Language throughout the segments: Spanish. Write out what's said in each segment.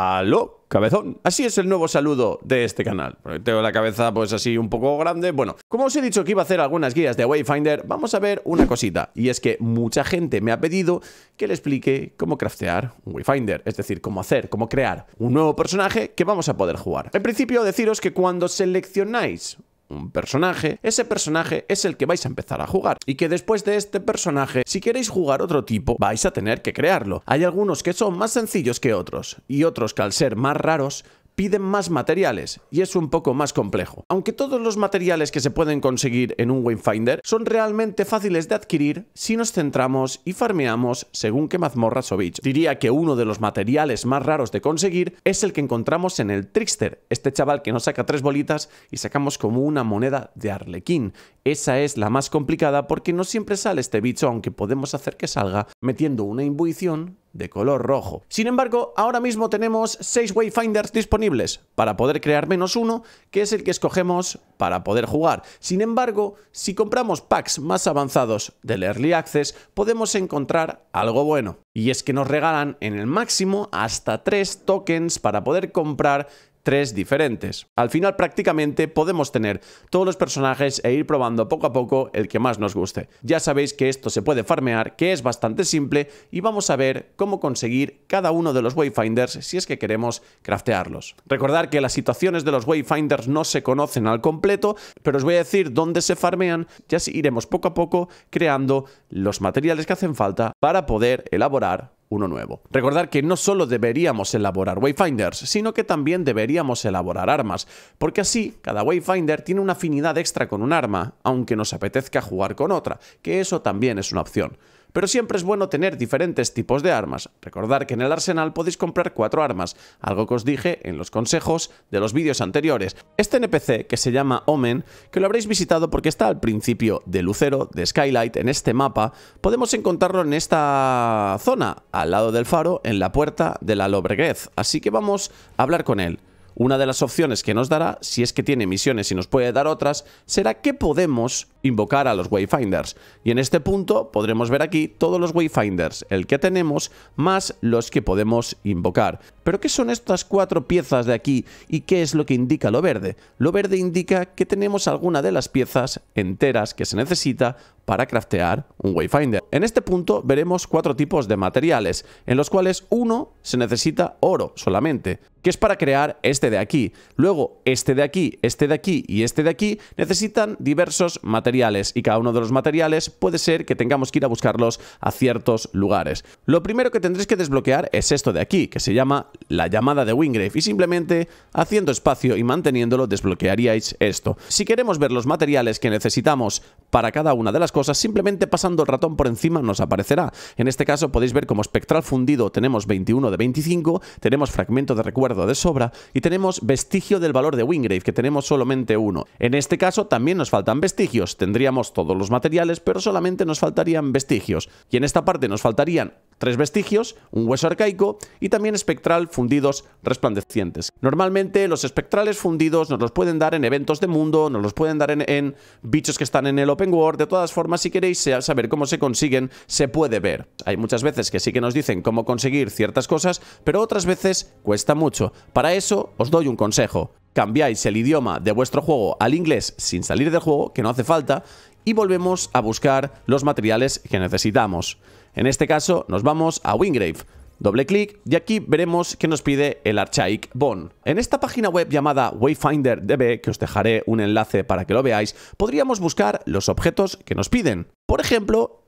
Aló, cabezón. Así es el nuevo saludo de este canal. tengo la cabeza pues así un poco grande. Bueno, como os he dicho que iba a hacer algunas guías de Wayfinder, vamos a ver una cosita. Y es que mucha gente me ha pedido que le explique cómo craftear un Wayfinder. Es decir, cómo hacer, cómo crear un nuevo personaje que vamos a poder jugar. En principio, deciros que cuando seleccionáis un personaje, ese personaje es el que vais a empezar a jugar y que después de este personaje, si queréis jugar otro tipo, vais a tener que crearlo. Hay algunos que son más sencillos que otros y otros que al ser más raros, piden más materiales y es un poco más complejo. Aunque todos los materiales que se pueden conseguir en un Wayfinder son realmente fáciles de adquirir si nos centramos y farmeamos según qué mazmorras o bichos. Diría que uno de los materiales más raros de conseguir es el que encontramos en el Trickster, este chaval que nos saca tres bolitas y sacamos como una moneda de arlequín. Esa es la más complicada porque no siempre sale este bicho, aunque podemos hacer que salga metiendo una imbuición de color rojo. Sin embargo, ahora mismo tenemos 6 wayfinders disponibles para poder crear menos uno, que es el que escogemos para poder jugar. Sin embargo, si compramos packs más avanzados del Early Access, podemos encontrar algo bueno. Y es que nos regalan en el máximo hasta 3 tokens para poder comprar tres diferentes. Al final prácticamente podemos tener todos los personajes e ir probando poco a poco el que más nos guste. Ya sabéis que esto se puede farmear, que es bastante simple y vamos a ver cómo conseguir cada uno de los wayfinders si es que queremos craftearlos. Recordar que las situaciones de los wayfinders no se conocen al completo, pero os voy a decir dónde se farmean, ya así iremos poco a poco creando los materiales que hacen falta para poder elaborar uno nuevo. Recordar que no solo deberíamos elaborar wayfinders, sino que también deberíamos elaborar armas, porque así cada wayfinder tiene una afinidad extra con un arma, aunque nos apetezca jugar con otra, que eso también es una opción pero siempre es bueno tener diferentes tipos de armas. Recordar que en el arsenal podéis comprar cuatro armas, algo que os dije en los consejos de los vídeos anteriores. Este NPC, que se llama Omen, que lo habréis visitado porque está al principio de Lucero, de Skylight, en este mapa, podemos encontrarlo en esta zona, al lado del faro, en la puerta de la Lobreguez, así que vamos a hablar con él. Una de las opciones que nos dará, si es que tiene misiones y nos puede dar otras, será que podemos invocar a los Wayfinders. Y en este punto podremos ver aquí todos los Wayfinders, el que tenemos, más los que podemos invocar. Pero ¿qué son estas cuatro piezas de aquí y qué es lo que indica lo verde? Lo verde indica que tenemos alguna de las piezas enteras que se necesita para craftear un Wayfinder. En este punto veremos cuatro tipos de materiales, en los cuales uno se necesita oro solamente, que es para crear este de aquí. Luego, este de aquí, este de aquí y este de aquí necesitan diversos materiales y cada uno de los materiales puede ser que tengamos que ir a buscarlos a ciertos lugares. Lo primero que tendréis que desbloquear es esto de aquí, que se llama la llamada de Wingrave y simplemente haciendo espacio y manteniéndolo desbloquearíais esto. Si queremos ver los materiales que necesitamos para cada una de las cosas, simplemente pasando el ratón por encima nos aparecerá. En este caso podéis ver como espectral fundido tenemos 21 de 25, tenemos fragmento de recuerdo de sobra y tenemos vestigio del valor de Wingrave, que tenemos solamente uno. En este caso también nos faltan vestigios, tendríamos todos los materiales, pero solamente nos faltarían vestigios. Y en esta parte nos faltarían tres vestigios, un hueso arcaico y también espectral fundidos resplandecientes. Normalmente los espectrales fundidos nos los pueden dar en eventos de mundo, nos los pueden dar en, bichos que están en el open De todas formas, si queréis saber cómo se consiguen, se puede ver. Hay muchas veces que sí que nos dicen cómo conseguir ciertas cosas, pero otras veces cuesta mucho. Para eso os doy un consejo. Cambiáis el idioma de vuestro juego al inglés sin salir del juego, que no hace falta, y volvemos a buscar los materiales que necesitamos. En este caso, nos vamos a Wingrave. Doble clic y aquí veremos qué nos pide el Archaic Bone. En esta página web llamada Wayfinder DB, que os dejaré un enlace para que lo veáis, podríamos buscar los objetos que nos piden. Por ejemplo,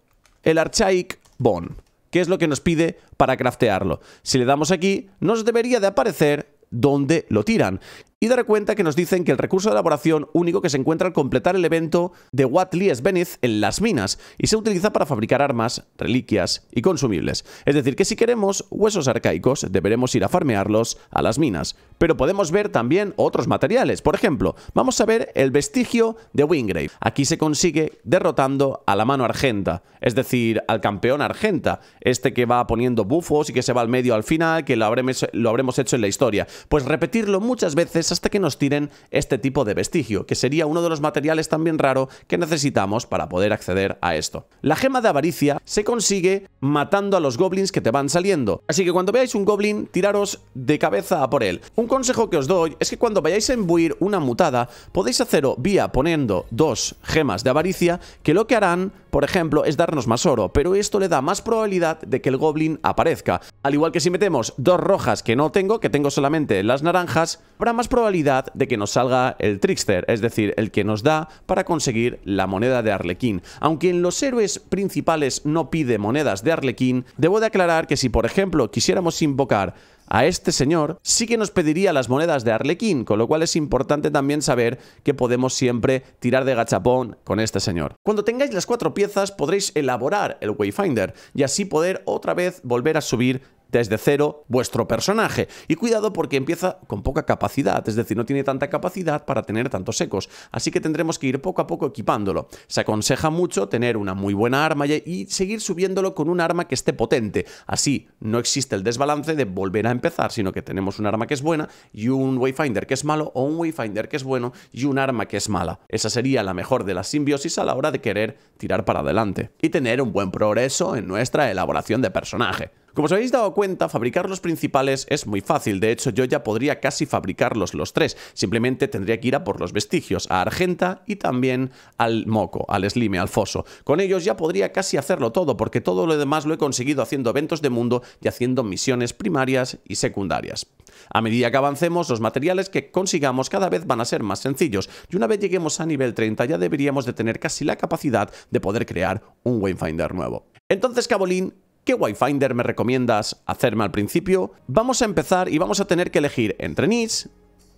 el Archaic Bone, ¿Qué es lo que nos pide para craftearlo? Si le damos aquí, nos debería de aparecer dónde lo tiran y daré cuenta que nos dicen que el recurso de elaboración único que se encuentra al completar el evento de Wat Lies Beneath en las minas y se utiliza para fabricar armas, reliquias y consumibles. Es decir, que si queremos huesos arcaicos deberemos ir a farmearlos a las minas. Pero podemos ver también otros materiales. Por ejemplo, vamos a ver el vestigio de Wingrave. Aquí se consigue derrotando a la mano argenta, es decir, al campeón argenta, este que va poniendo bufos y que se va al medio al final, que lo habremos hecho en la historia. Pues repetirlo muchas veces hasta que nos tiren este tipo de vestigio, que sería uno de los materiales también raro que necesitamos para poder acceder a esto. La gema de avaricia se consigue matando a los goblins que te van saliendo, así que cuando veáis un goblin, tiraros de cabeza a por él. Un consejo que os doy es que cuando vayáis a embuir una mutada, podéis hacerlo vía poniendo dos gemas de avaricia, que lo que harán por ejemplo, es darnos más oro, pero esto le da más probabilidad de que el goblin aparezca. Al igual que si metemos dos rojas que no tengo, que tengo solamente las naranjas, habrá más probabilidad de que nos salga el trickster, es decir, el que nos da para conseguir la moneda de Arlequín. Aunque en los héroes principales no pide monedas de Arlequín, debo de aclarar que si por ejemplo quisiéramos invocar a este señor, sí que nos pediría las monedas de Arlequín, con lo cual es importante también saber que podemos siempre tirar de gachapón con este señor. Cuando tengáis las cuatro piezas podréis elaborar el Wayfinder y así poder otra vez volver a subir desde cero vuestro personaje. Y cuidado porque empieza con poca capacidad, es decir, no tiene tanta capacidad para tener tantos ecos, así que tendremos que ir poco a poco equipándolo. Se aconseja mucho tener una muy buena arma y seguir subiéndolo con un arma que esté potente, así no existe el desbalance de volver a empezar, sino que tenemos un arma que es buena y un Wayfinder que es malo o un Wayfinder que es bueno y un arma que es mala. Esa sería la mejor de las simbiosis a la hora de querer tirar para adelante y tener un buen progreso en nuestra elaboración de personaje. Como os habéis dado cuenta, fabricar los principales es muy fácil, de hecho yo ya podría casi fabricarlos los tres, simplemente tendría que ir a por los vestigios, a Argenta y también al Moco, al Slime, al Foso. Con ellos ya podría casi hacerlo todo, porque todo lo demás lo he conseguido haciendo eventos de mundo y haciendo misiones primarias y secundarias. A medida que avancemos, los materiales que consigamos cada vez van a ser más sencillos, y una vez lleguemos a nivel 30 ya deberíamos de tener casi la capacidad de poder crear un Wayfinder nuevo. Entonces Cabolín ¿Qué Wayfinder me recomiendas hacerme al principio? Vamos a empezar y vamos a tener que elegir entre Nis,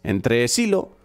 entre Silo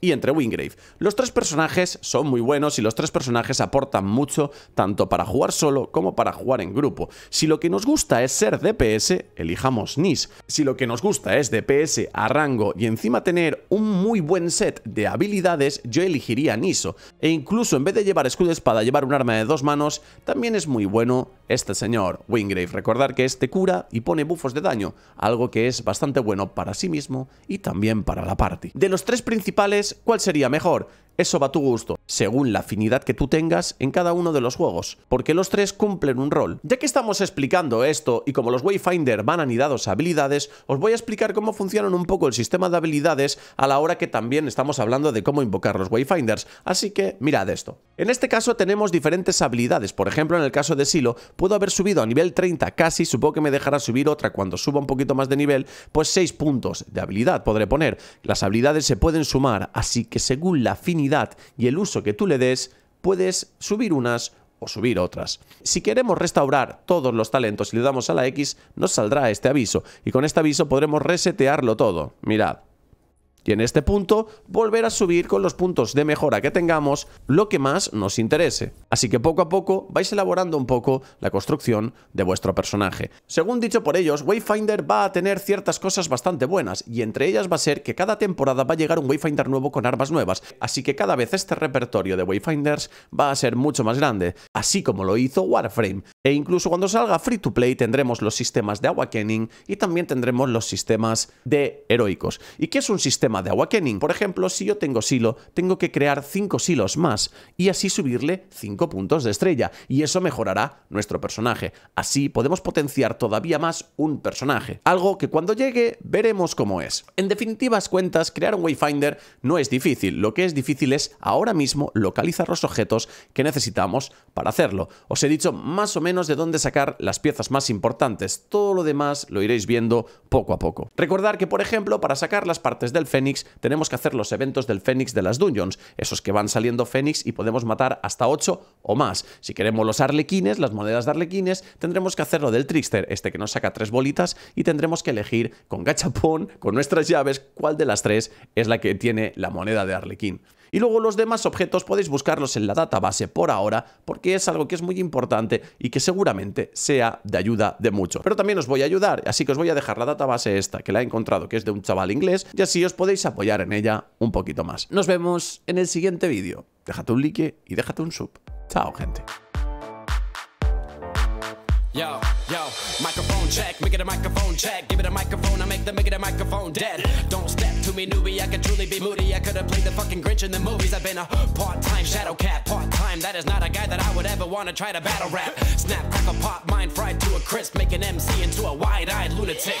y entre Wingrave. Los tres personajes son muy buenos y los tres personajes aportan mucho tanto para jugar solo como para jugar en grupo. Si lo que nos gusta es ser DPS, elijamos Nis. Si lo que nos gusta es DPS a rango y encima tener un muy buen set de habilidades, yo elegiría Niso. E incluso en vez de llevar escudo de espada, llevar un arma de dos manos, también es muy bueno este señor, Wingrave. Recordar que este cura y pone bufos de daño, algo que es bastante bueno para sí mismo y también para la party. De los tres principales, cuál sería mejor? Eso va a tu gusto, según la afinidad que tú tengas en cada uno de los juegos, porque los tres cumplen un rol. Ya que estamos explicando esto y como los Wayfinder van anidados a habilidades, os voy a explicar cómo funcionan un poco el sistema de habilidades a la hora que también estamos hablando de cómo invocar los Wayfinders, así que mirad esto. En este caso tenemos diferentes habilidades, por ejemplo en el caso de Silo puedo haber subido a nivel 30 casi, supongo que me dejará subir otra cuando suba un poquito más de nivel, pues 6 puntos de habilidad podré poner. Las habilidades se pueden sumar, así que según la afinidad y el uso que tú le des, puedes subir unas o subir otras. Si queremos restaurar todos los talentos y le damos a la X, nos saldrá este aviso, y con este aviso podremos resetearlo todo. Mirad, y en este punto, volver a subir con los puntos de mejora que tengamos lo que más nos interese. Así que poco a poco vais elaborando un poco la construcción de vuestro personaje. Según dicho por ellos, Wayfinder va a tener ciertas cosas bastante buenas, y entre ellas va a ser que cada temporada va a llegar un Wayfinder nuevo con armas nuevas, así que cada vez este repertorio de Wayfinders va a ser mucho más grande, así como lo hizo Warframe. E incluso cuando salga Free to Play tendremos los sistemas de Awakening y también tendremos los sistemas de Heroicos. ¿Y qué es un sistema de Awakening. Por ejemplo, si yo tengo silo, tengo que crear 5 silos más y así subirle 5 puntos de estrella y eso mejorará nuestro personaje. Así podemos potenciar todavía más un personaje, algo que cuando llegue veremos cómo es. En definitivas cuentas, crear un Wayfinder no es difícil, lo que es difícil es ahora mismo localizar los objetos que necesitamos para hacerlo. Os he dicho más o menos de dónde sacar las piezas más importantes, todo lo demás lo iréis viendo poco a poco. Recordar que, por ejemplo, para sacar las partes del fénix tenemos que hacer los eventos del Fénix de las Dungeons, esos que van saliendo Fénix y podemos matar hasta 8 o más. Si queremos los arlequines, las monedas de arlequines, tendremos que hacerlo del Trickster, este que nos saca tres bolitas, y tendremos que elegir con gachapón, con nuestras llaves, cuál de las tres es la que tiene la moneda de arlequín. Y luego los demás objetos podéis buscarlos en la database por ahora, porque es algo que es muy importante y que seguramente sea de ayuda de mucho. Pero también os voy a ayudar, así que os voy a dejar la database esta, que la he encontrado, que es de un chaval inglés, y así os podéis apoyar en ella un poquito más. Nos vemos en el siguiente vídeo. Déjate un like y déjate un sub. Chao, gente. me newbie. I could truly be moody. I could have played the fucking Grinch in the movies. I've been a part-time shadow cat, part-time. That is not a guy that I would ever want to try to battle rap. Snap, crackle, pop, mind fried to a crisp, make an MC into a wide-eyed lunatic.